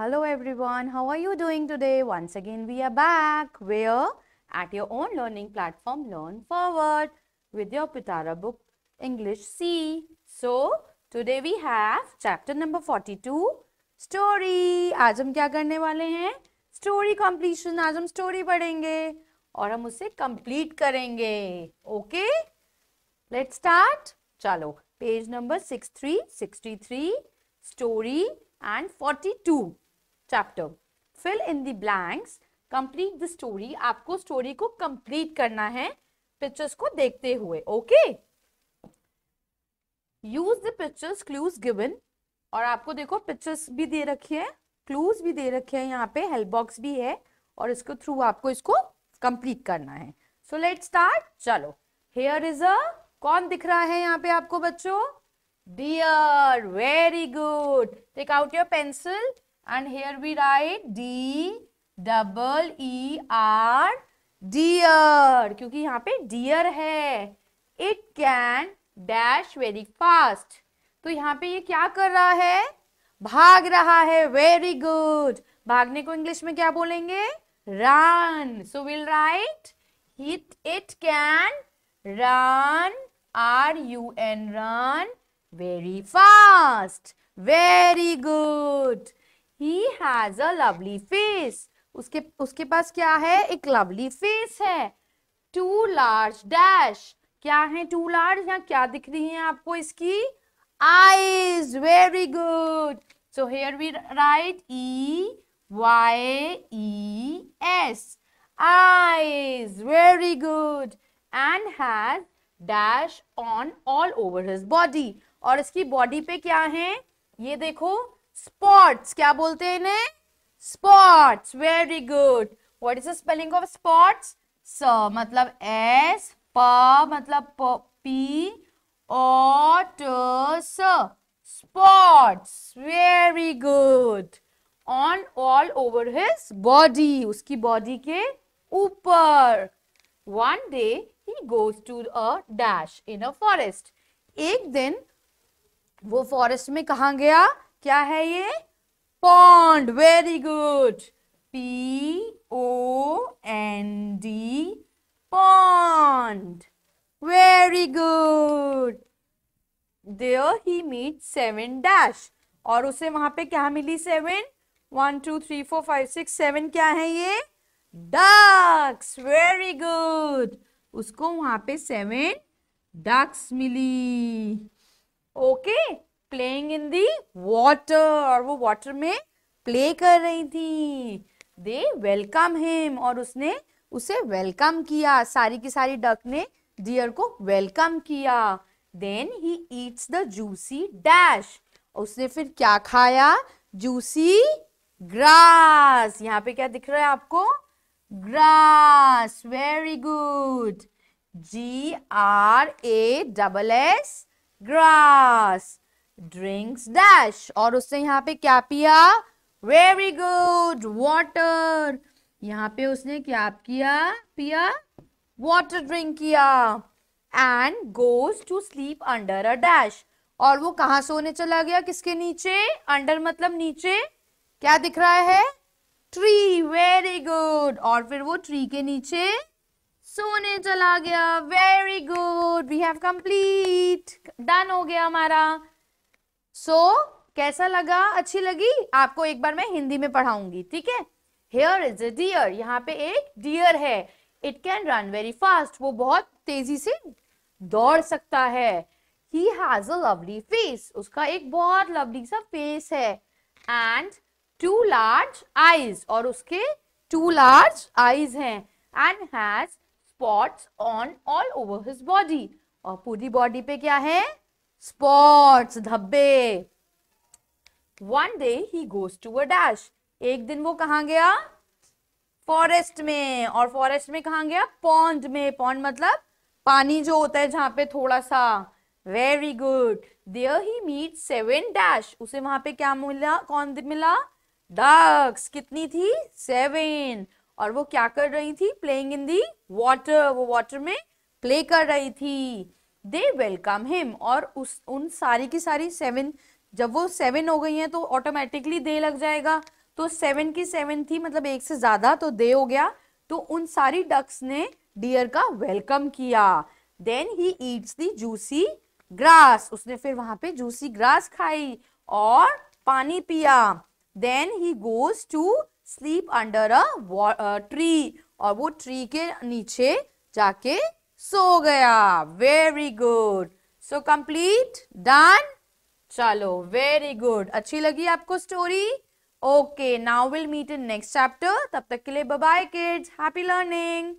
Hello everyone, how are you doing today? Once again we are back. Where? At your own learning platform Learn Forward with your Pitara book English C. So today we have chapter number 42 Story. आज हम क्या करने वाले हैं Story completion. आज हम story पढ़ेंगे और हम उसे complete करेंगे Okay? Let's start. चलो page number 63, 63, story and 42. Chapter fill in the blanks complete the story आपको स्टोरी को कंप्लीट करना है पिक्चर्स को देखते हुए okay use the pictures clues given और आपको देखो पिक्चर्स भी दे रखी है क्लूज भी दे रखे हैं यहाँ पे हेल्प बॉक्स भी है और इसको थ्रू आपको इसको कंप्लीट करना है सो लेट स्टार्ट चलो हेयर इज अ कौन दिख रहा है यहाँ पे आपको बच्चों dear very good take out your pencil and here we write D double E R dear क्योंकि यहाँ पे डियर है it can dash very fast तो यहाँ पे ये क्या कर रहा है भाग रहा है वेरी गुड भागने को इंग्लिश में क्या बोलेंगे run so will write hit it can run R U N run very fast very good he has a lovely face उसके उसके पास क्या है एक लवली फेस है टू लार्ज डैश क्या है टू लार्ज यहाँ क्या दिख रही है आपको इसकी eyes very good so here we write E Y S eyes very good and has dash on all over his body और इसकी बॉडी पे क्या है ये देखो स्पॉट्स क्या बोलते हैं इन्हें spots very good what is the spelling of spots स मतलब एस प मतलब पी ओ ट spots very good on all over his body उसकी बॉडी के ऊपर one day he goes to a dash in a forest एक दिन वो फॉरेस्ट में कहा गया क्या है ये pond very good P O N D pond very good there he meet seven dash और उसे वहां पे क्या मिली seven one two three four five six seven क्या है ये डक्स वेरी गुड उसको वहां पे सेवन डक्स मिली okay okay? Playing in the water और वो वॉटर में प्ले कर रही थी दे वेलकम हिम और उसने उसे वेलकम किया सारी की सारी डक ने डियर को वेलकम किया then he eats the juicy dash उसने फिर क्या खाया जूसी ग्रास यहाँ पे क्या दिख रहा है आपको grass very good G R A double S grass drinks dash और उसने यहाँ पे क्या पिया वेरी गुड वॉटर यहाँ पे उसने क्या किया पिया वॉटर ड्रिंक किया and goes to sleep under a dash और वो कहा सोने चला गया किसके नीचे अंडर मतलब नीचे क्या दिख रहा है ट्री वेरी गुड और फिर वो ट्री के नीचे सोने चला गया very good we have complete done हो गया हमारा सो so, कैसा लगा अच्छी लगी आपको एक बार मैं हिंदी में पढ़ाऊंगी ठीक है हेयर इज अ डियर यहाँ पे एक डियर है it can run very fast वो बहुत तेजी से दौड़ सकता है he has a lovely face उसका एक बहुत लवली सा फेस है एंड टू लार्ज आईज और उसके टू लार्ज आईज हैं and has spots on all over his body और पूरी बॉडी पे क्या है स्पॉट्स धब्बे one day he goes to a dash एक दिन वो कहा गया फॉरेस्ट में और फॉरेस्ट में कहा गया पॉन्ड में पॉन्ड मतलब पानी जो होता है जहां पे थोड़ा सा very good there he meet seven dash उसे वहां पे क्या मिला कौन मिला डक्स कितनी थी सेवन और वो क्या कर रही थी प्लेइंग इन दी वॉटर वो वॉटर में प्ले कर रही थी दे वेलकम हिम और उस उन सारी की सारी सेवन जब वो सेवन हो गई हैं तो ऑटोमेटिकली दे लग जाएगा तो सेवन की सेवन थी मतलब एक से ज्यादा तो दे हो गया तो उन सारी डक्स ने डियर का वेलकम किया then he eats the juicy grass उसने फिर वहां पे जूसी ग्रास खाई और पानी पिया then he goes to sleep under a tree और वो ट्री के नीचे जाके सो गया very good so complete done चलो वेरी गुड अच्छी लगी आपको story okay now will meet in next chapter तब तक के लिए बाय किड्स हैप्पी लर्निंग